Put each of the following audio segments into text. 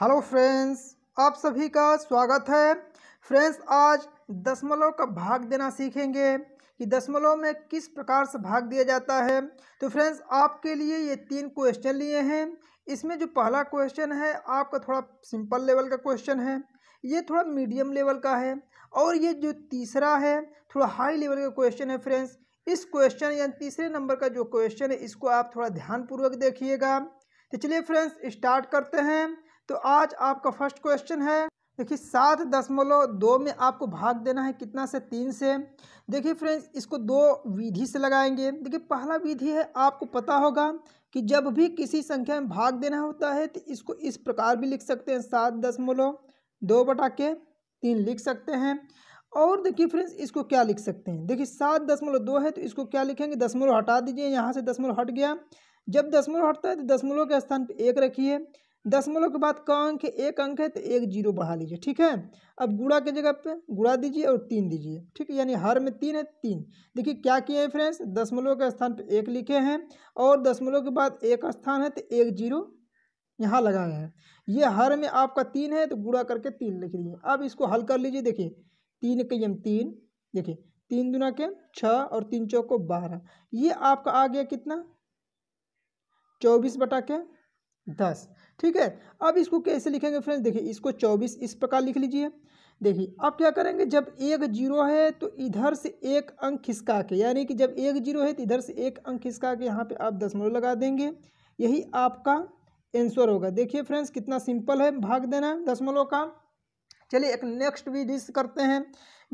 hello friends आप सभी का स्वागत है फ्रेंड्स आज दशमलव का भाग देना सीखेंगे कि दशमलव में किस प्रकार से भाग दिया जाता है तो फ्रेंड्स आपके लिए ये तीन क्वेश्चन लिए हैं इसमें जो पहला क्वेश्चन है आपका थोड़ा सिंपल लेवल का क्वेश्चन है ये थोड़ा मीडियम लेवल का है और ये जो तीसरा है थोड़ा हाई लेवल का क्वेश्चन है फ्रेंड्स इस क्वेश्चन या तीसरे नंबर का जो क्वेश्चन है इसको आप थोड़ा ध्यानपूर्वक देखिएगा तो चलिए फ्रेंड्स स्टार्ट करते हैं तो आज आपका फर्स्ट क्वेश्चन है देखिए सात दशमलव दो में आपको भाग देना है कितना से तीन से देखिए फ्रेंड्स इसको दो विधि से लगाएंगे देखिए पहला विधि है आपको पता होगा कि जब भी किसी संख्या में भाग देना होता है तो इसको इस प्रकार भी लिख सकते हैं सात दशमलव दो बटा के तीन लिख सकते हैं और देखिए फ्रेंड्स इसको क्या लिख सकते हैं देखिए सात दशमलव दो है तो इसको क्या लिखेंगे दशमलव हटा दीजिए यहाँ से दशमलव हट गया जब दशमलव हटता है तो दशमलव के स्थान पर एक रखिए दशमलव के बाद का अंक एक अंक है तो एक जीरो बढ़ा लीजिए ठीक है अब गुड़ा के जगह पे गुड़ा दीजिए और तीन दीजिए ठीक है यानी हर में तीन है तीन देखिए क्या किए हैं फ्रेंड्स दशमलव के स्थान पे एक लिखे हैं और दशमलव के बाद एक स्थान है तो एक जीरो यहाँ लगाए हैं ये हर में आपका तीन है तो गुड़ा करके तीन लिख दीजिए अब इसको हल कर लीजिए देखिए तीन के यम तीन देखिए तीन दुना के छः और तीन चौक को बारह ये आपका आ गया कितना चौबीस बटा के दस ठीक है अब इसको कैसे लिखेंगे फ्रेंड्स देखिए इसको चौबीस इस प्रकार लिख लीजिए देखिए अब क्या करेंगे जब एक जीरो है तो इधर से एक अंक खिसका के यानी कि जब एक जीरो है तो इधर से एक अंक खिसका के यहाँ पे आप दसमलव लगा देंगे यही आपका आंसर होगा देखिए फ्रेंड्स कितना सिंपल है भाग देना दसमलव का चलिए एक नेक्स्ट भी डिश करते हैं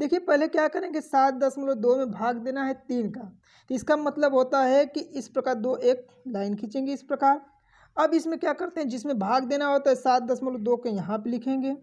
देखिए पहले क्या करेंगे सात दशमलव दो में भाग देना है तीन का तो इसका मतलब होता है कि इस प्रकार दो एक लाइन खींचेंगे इस प्रकार अब इसमें क्या करते हैं जिसमें भाग देना होता है सात दशमलव दो को यहाँ पे लिखेंगे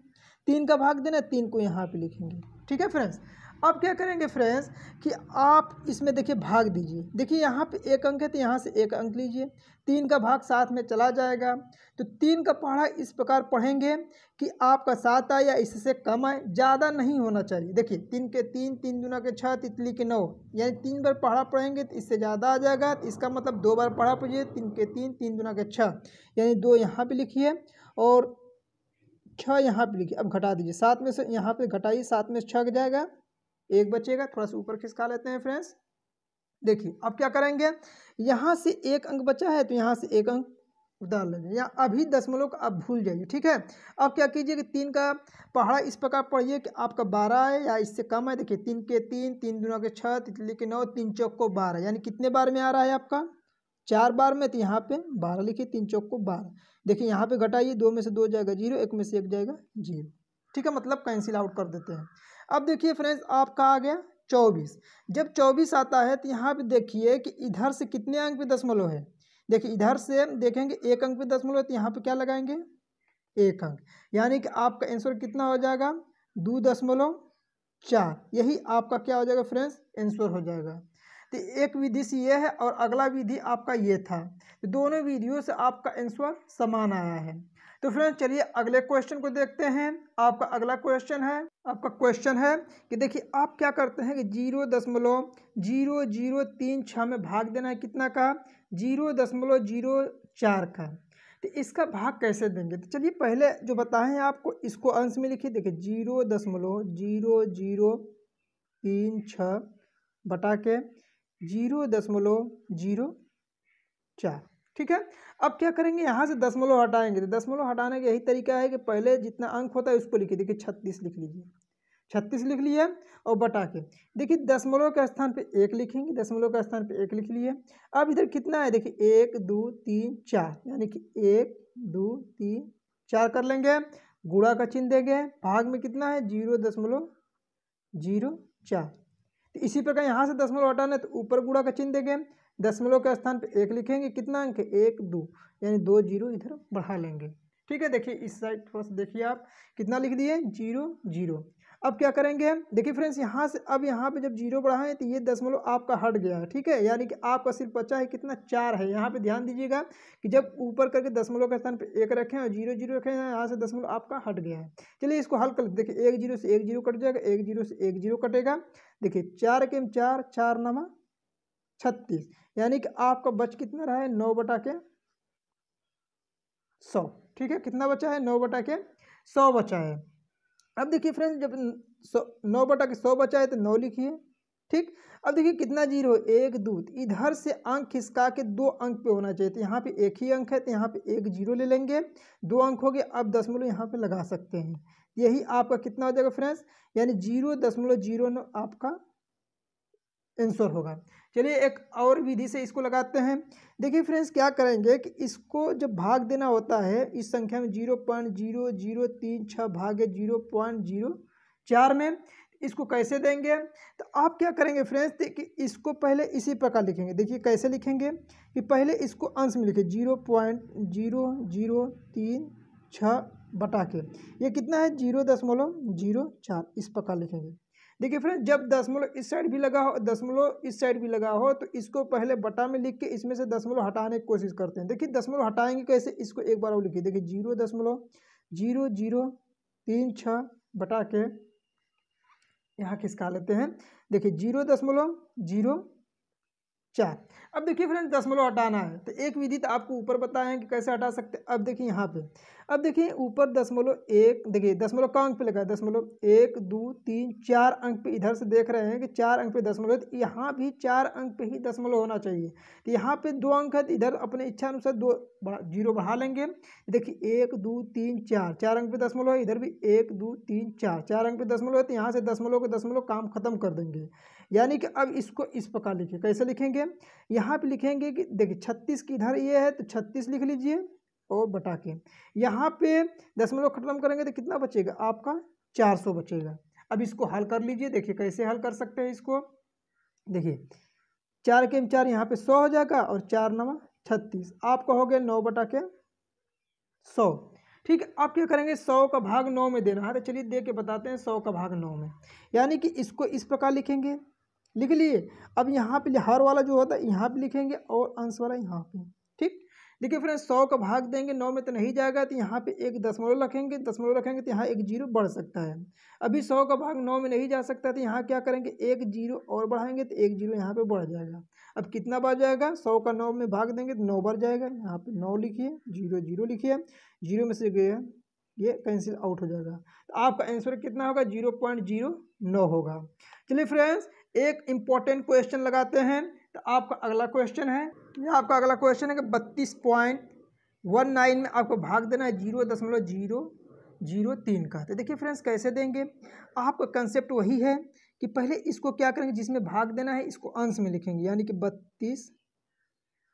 तीन का भाग देना है तीन को यहाँ पे लिखेंगे ठीक है फ्रेंड्स अब क्या करेंगे फ्रेंड्स कि आप इसमें देखिए भाग दीजिए देखिए यहाँ पे एक अंक है तो यहाँ से एक अंक लीजिए तीन का भाग साथ में चला जाएगा तो तीन का पढ़ा इस प्रकार पढ़ेंगे कि आपका सात आए या इससे कम आए ज़्यादा नहीं होना चाहिए देखिए तीन के तीन तीन दुना के छः तितली के नौ यानी तीन बार पढ़ा पढ़ेंगे तो इससे ज़्यादा आ जाएगा तो इसका मतलब दो बार पढ़ा पढ़िए तीन के तीन तीन दुना के छः यानी दो यहाँ पर लिखिए और छः यहाँ पर लिखिए अब घटा दीजिए सात में से यहाँ पर घटाइए सात में छः जाएगा एक बचेगा थोड़ा सा ऊपर खिसका लेते हैं फ्रेंड्स देखिए अब क्या करेंगे यहाँ से एक अंक बचा है तो यहाँ से एक अंक उतार लेंगे या अभी दशमलव का आप भूल जाइए ठीक है अब क्या कीजिए कि तीन का पहाड़ा इस प्रकार पढ़िए कि आपका बारह है या इससे कम है देखिए तीन के तीन तीन दुना के छः तितली के नौ तीन चौक को बारह यानी कितने बार में आ रहा है आपका चार बार में तो यहाँ पे बारह लिखिए तीन चौक को बारह देखिए यहाँ पे घटाइए दो में से दो जाएगा जीरो एक में से एक जाएगा जीरो ठीक है मतलब कैंसिल आउट कर देते हैं अब देखिए फ्रेंड्स आपका आ गया चौबीस जब चौबीस आता है तो यहाँ पे देखिए कि इधर से कितने अंक पे दशमलव है देखिए इधर से देखेंगे एक अंक पे दशमलव है तो यहाँ पे क्या लगाएंगे एक अंक यानी कि आपका आंसर कितना हो जाएगा दो दशमलव चार यही आपका क्या हो जाएगा फ्रेंड्स आंसर हो जाएगा तो एक विधि से ये है और अगला विधि आपका ये था तो दोनों विधियों से आपका आंसर समान आया है तो फ्रेंड्स चलिए अगले क्वेश्चन को देखते हैं आपका अगला क्वेश्चन है आपका क्वेश्चन है कि देखिए आप क्या करते हैं कि जीरो दशमलव जीरो जीरो तीन छः में भाग देना है कितना का जीरो दशमलव जीरो चार का तो इसका भाग कैसे देंगे तो चलिए पहले जो बताएं आपको इसको अंश में लिखिए देखिए जीरो दशमलव जीरो जीरो तीन छः बटा के जीरो दशमलव जीरो चार ठीक है अब क्या करेंगे यहाँ से दसमलव हटाएंगे तो दसमलव हटाने का यही तरीका है कि पहले जितना अंक होता है उसको लिखिए देखिए छत्तीस लिख लीजिए छत्तीस लिख लिए और बटा के देखिए दसमलव के स्थान पे एक लिखेंगे दसमलव के स्थान पे एक लिख लिए अब इधर कितना है देखिए एक दो तीन चार यानी कि एक दो तीन चार कर लेंगे गुड़ा का चिन्ह देंगे भाग में कितना है जीरो दशमलव जीरो चार तो इसी प्रकार यहाँ से दसमलव हटाना है तो ऊपर गुड़ा का चिन्ह देंगे दशमलव के स्थान पर एक लिखेंगे कितना अंक एक दो यानी दो जीरो इधर बढ़ा लेंगे ठीक है देखिए इस साइड थोड़ा सा देखिए आप कितना लिख दिए जीरो जीरो अब क्या करेंगे हम देखिए फ्रेंड्स यहाँ से अब यहाँ पे जब जीरो बढ़ाएं तो ये दशमलव आपका हट गया है ठीक है यानी कि आपका सिर्फ बचा है कितना चार है यहाँ पे ध्यान दीजिएगा कि जब ऊपर करके दशमलव के स्थान पे एक रखें और जीरो जीरो रखें यहाँ से दशमलव आपका हट गया है चलिए इसको हल कर देखिए एक जीरो से एक जीरो कट जाएगा एक जीरो से एक जीरो कटेगा देखिए चार के चार चार नमा छत्तीस यानी कि आपका बच कितना रहा है नौ बटा के सौ ठीक है कितना बचा है नौ बटा के सौ बचा है अब देखिए फ्रेंड्स जब सौ नौ बटा के सौ बचा है तो नौ लिखिए ठीक अब देखिए कितना जीरो एक दूत इधर से अंक खिसका के दो अंक पे होना चाहिए तो यहाँ पे एक ही अंक है तो यहाँ पे एक जीरो ले लेंगे दो अंक हो गए अब दसमलव यहाँ पे लगा सकते हैं यही आपका कितना हो जाएगा फ्रेंड्स यानी जीरो दसमलव जीरो नौ आपका आंसर होगा चलिए एक और विधि से इसको लगाते हैं देखिए फ्रेंड्स क्या करेंगे कि इसको जब भाग देना होता है इस संख्या में जीरो पॉइंट जीरो जीरो तीन छः है जीरो पॉइंट जीरो चार में इसको कैसे देंगे तो आप क्या करेंगे फ्रेंड्स देखिए इसको पहले इसी प्रकार लिखेंगे देखिए कैसे लिखेंगे कि पहले इसको अंश में लिखें जीरो पॉइंट जीरो जीरो तीन छः बटा के ये कितना है जीरो दशमलव जीरो चार इस प्रकार लिखेंगे देखिए फ्रेंड जब दशमलव इस साइड भी लगा हो दशमलव इस साइड भी लगा हो तो इसको पहले बटा में लिख के इसमें से दशमलव हटाने की कोशिश करते हैं देखिए दशमलव हटाएंगे कैसे इसको एक बार और लिखिए देखिए जीरो दशमलव जीरो जीरो तीन छः बटा के यहाँ खिसका लेते हैं देखिए जीरो दशमलव जीरो चार अब देखिए फ्रेंड्स दशमलव हटाना है तो एक विधि तो आपको ऊपर बताएं कि कैसे हटा सकते हैं अब देखिए यहाँ पे अब देखिए ऊपर दशमलव एक देखिए दशमलव का अंक पे लगा दशमलव एक दो तीन चार अंक पे इधर से देख रहे हैं कि चार अंक पे दशमलव तो यहाँ भी चार अंक पे ही दशमलव होना चाहिए तो यहाँ पे दो अंक है तो इधर अपने इच्छा अनुसार दो जीरो बढ़ा लेंगे देखिए एक दो तीन चार चार अंक पे दशमलव है इधर भी एक दो तीन चार चार अंक पे दशमलव है तो यहाँ से दशमलव के दशमलव काम खत्म कर देंगे यानी कि अब इसको इस प्रकार लिखिए कैसे लिखेंगे यहाँ पे लिखेंगे कि देखिए छत्तीस की इधर ये है तो छत्तीस लिख लीजिए और बटा के यहाँ पे दशमलव खत्म करेंगे तो कितना बचेगा आपका चार सौ बचेगा अब इसको हल कर लीजिए देखिए कैसे हल कर सकते हैं इसको देखिए चार के चार यहाँ पे सौ हो जाएगा और चार नवा छत्तीस आप कहोगे नौ बटा के सौ ठीक है आप क्या करेंगे सौ का भाग नौ में देना है तो चलिए दे के बताते हैं सौ का भाग नौ में यानी कि इसको इस प्रकार लिखेंगे लिख लिए अब यहाँ पे हर वाला जो होता है यहाँ पे लिखेंगे और अंश वाला यहाँ पे ठीक देखिए फ्रेंड्स सौ का भाग देंगे नौ में तो नहीं जाएगा तो यहाँ पे एक दशमलव रखेंगे दशमलव रखेंगे तो यहाँ एक जीरो बढ़ सकता है अभी सौ का भाग नौ में नहीं जा सकता तो यहाँ क्या करेंगे एक जीरो और बढ़ाएंगे तो एक जीरो यहाँ पे बढ़ जाएगा अब कितना बढ़ जाएगा सौ का नौ में भाग देंगे तो नौ बढ़ जाएगा यहाँ पे नौ लिखिए जीरो जीरो लिखिए जीरो में से गए ये कैंसिल आउट हो जाएगा तो आपका आंसर कितना होगा जीरो पॉइंट जीरो नौ होगा चलिए फ्रेंड्स एक इम्पॉर्टेंट क्वेश्चन लगाते हैं तो आपका अगला क्वेश्चन है ये आपका अगला क्वेश्चन है कि बत्तीस पॉइंट वन नाइन में आपको भाग देना है जीरो दशमलव जीरो जीरो तीन का तो देखिए फ्रेंड्स कैसे देंगे आपका कंसेप्ट वही है कि पहले इसको क्या करेंगे जिसमें भाग देना है इसको अंश में लिखेंगे यानी कि बत्तीस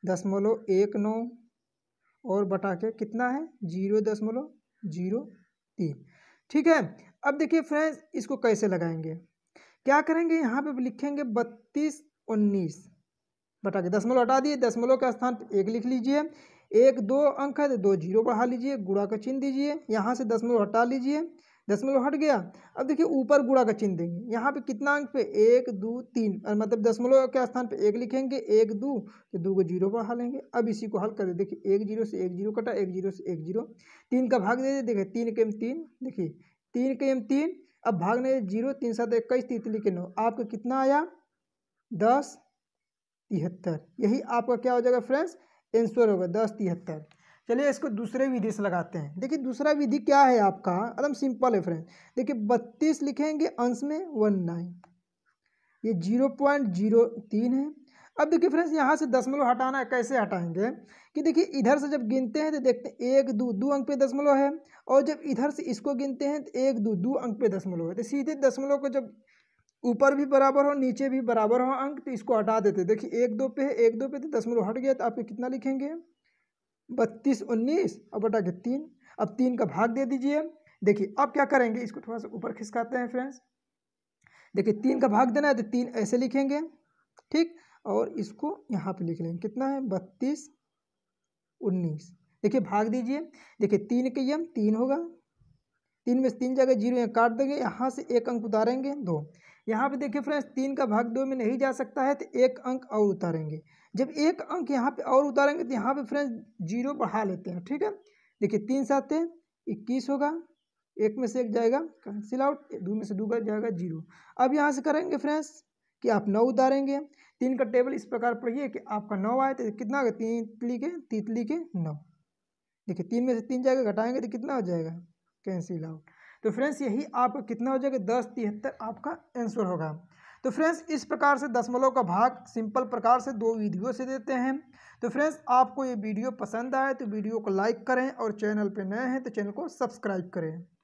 दशमलव एक नौ और बटा के कितना है जीरो दशमलव जीरो तीन ठीक है अब देखिए फ्रेंड्स इसको कैसे लगाएंगे क्या करेंगे यहाँ पे लिखेंगे बत्तीस उन्नीस बटा के दसमलव हटा दिए दसमलव के स्थान पर एक लिख लीजिए एक दो अंक है तो दो जीरो बढ़ा लीजिए गुड़ा का चिन्ह दीजिए यहाँ से दसमलव हटा लीजिए दसमलव हट गया अब देखिए ऊपर गुड़ा का चिन्ह देंगे यहाँ पे कितना अंक पे एक दो तीन मतलब दसमलव के स्थान पे एक लिखेंगे एक दो तो दो को जीरो बढ़ा लेंगे अब इसी को हल कर दे देखिए एक जीरो से एक जीरो कटा एक जीरो से एक जीरो तीन का भाग दे दे देखिए तीन के एम तीन देखिए तीन के एम तीन अब भागने जीरो तीन सात इक्कीस तितली के नौ आपका कितना आया दस तिहत्तर यही आपका क्या हो जाएगा फ्रेंड्स आंसर होगा दस तिहत्तर चलिए इसको दूसरे विधि से लगाते हैं देखिए दूसरा विधि क्या है आपका एकदम सिंपल है फ्रेंड्स देखिए बत्तीस लिखेंगे अंश में वन नाइन ये जीरो पॉइंट जीरो तीन है अब देखिए फ्रेंड्स यहाँ से दशमलव हटाना है कैसे हटाएंगे कि देखिए इधर से जब गिनते हैं तो देखते हैं एक दो दो अंक पे दशमलव है और जब इधर से इसको गिनते हैं तो एक दो दो अंक पे दशमलव है तो सीधे दशमलव को जब ऊपर भी बराबर हो नीचे भी बराबर हो अंक तो इसको हटा देते देखिए एक दो पे है एक दो पे तो दशमलव हट गया तो आप कितना लिखेंगे बत्तीस उन्नीस और बटा के तीन अब तीन का भाग दे दीजिए देखिए अब क्या करेंगे इसको थोड़ा सा ऊपर खिसकाते हैं फ्रेंड्स देखिए तीन का भाग देना है तो तीन ऐसे लिखेंगे ठीक और इसको यहाँ पे लिख लेंगे कितना है बत्तीस उन्नीस देखिए भाग दीजिए देखिए तीन के यम तीन होगा तीन में से तीन जगह जीरो यहाँ काट देंगे यहाँ से एक अंक उतारेंगे दो यहाँ पे देखिए फ्रेंड्स तीन का भाग दो में नहीं जा सकता है तो एक अंक और उतारेंगे जब एक अंक यहाँ पे और उतारेंगे तो यहाँ पे फ्रेंड्स जीरो बढ़ा लेते हैं ठीक है देखिए तीन सात इक्कीस होगा एक में से एक जाएगा कैंसिल आउट दो में से दो जाएगा जीरो अब यहाँ से करेंगे फ्रेंड्स कि आप नौ उतारेंगे तीन का टेबल इस प्रकार पढ़िए कि आपका नौ आए तो कितना होगा तीन तितली के तितली के नौ देखिए तीन में से तीन जाएगा घटाएंगे तो कितना हो जाएगा कैंसिल आउट तो फ्रेंड्स यही आपका कितना हो जाएगा दस तिहत्तर आपका आंसर होगा तो फ्रेंड्स इस प्रकार से दसमलव का भाग सिंपल प्रकार से दो वीडियो से देते हैं तो फ्रेंड्स आपको ये वीडियो पसंद आए तो वीडियो को लाइक करें और चैनल पर नए हैं तो चैनल को सब्सक्राइब करें